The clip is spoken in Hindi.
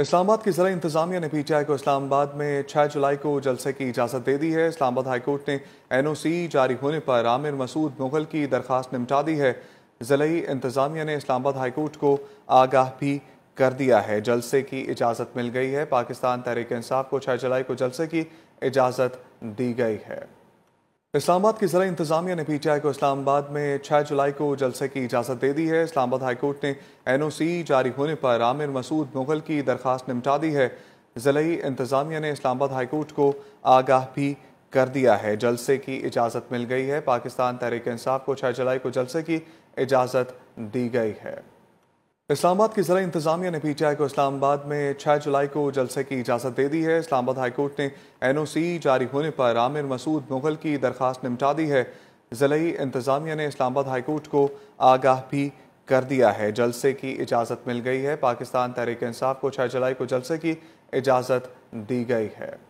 इस्लामाबाद की ज़िला इंतजामिया ने पीटीआई को इस्लामाबाद में 6 जुलाई को जलसे की इजाज़त दे दी है इस्लामाबाद हाईकोर्ट ने एनओसी जारी होने पर आमिर मसूद मुगल की दरख्वास्त निपटा दी है ज़िली इंतजामिया ने इस्लामाबाद हाईकोर्ट को आगाह भी कर दिया है जलसे की इजाज़त मिल गई है पाकिस्तान तहरीक इंसाफ को छह जुलाई को जलसे की इजाज़त दी गई है इस्लामाबाद की जिला इंतजामिया ने पीटीआई को इस्लामाबाद में 6 जुलाई को जलसे की इजाज़त दे दी है इस्लामाबाद हाईकोर्ट ने एनओसी जारी होने पर आमिर मसूद मुगल की दरख्वास्त निपटा दी है ज़िली इंतजामिया ने इस्लामाबाद हाईकोर्ट को आगाह भी कर दिया है जलसे की इजाज़त मिल गई है पाकिस्तान तहरीक इंसाफ को छह जुलाई को जलसे की इजाज़त दी गई है इस्लामाबाद की ज़रा इंतजामिया ने पीटीआई को इस्लामाबाद में 6 जुलाई को जलसे की इजाज़त दे दी है इस्लामाबाद हाईकोर्ट ने एनओसी जारी होने पर आमिर मसूद मुगल की दरख्वास्त निमटा दी है ज़िली इंतजामिया ने इस्लामाबाद हाईकोर्ट को आगाह भी कर दिया है जलसे की इजाज़त मिल गई है पाकिस्तान तहरीक इंसाफ को छः जुलाई को जलसे की इजाज़त दी गई है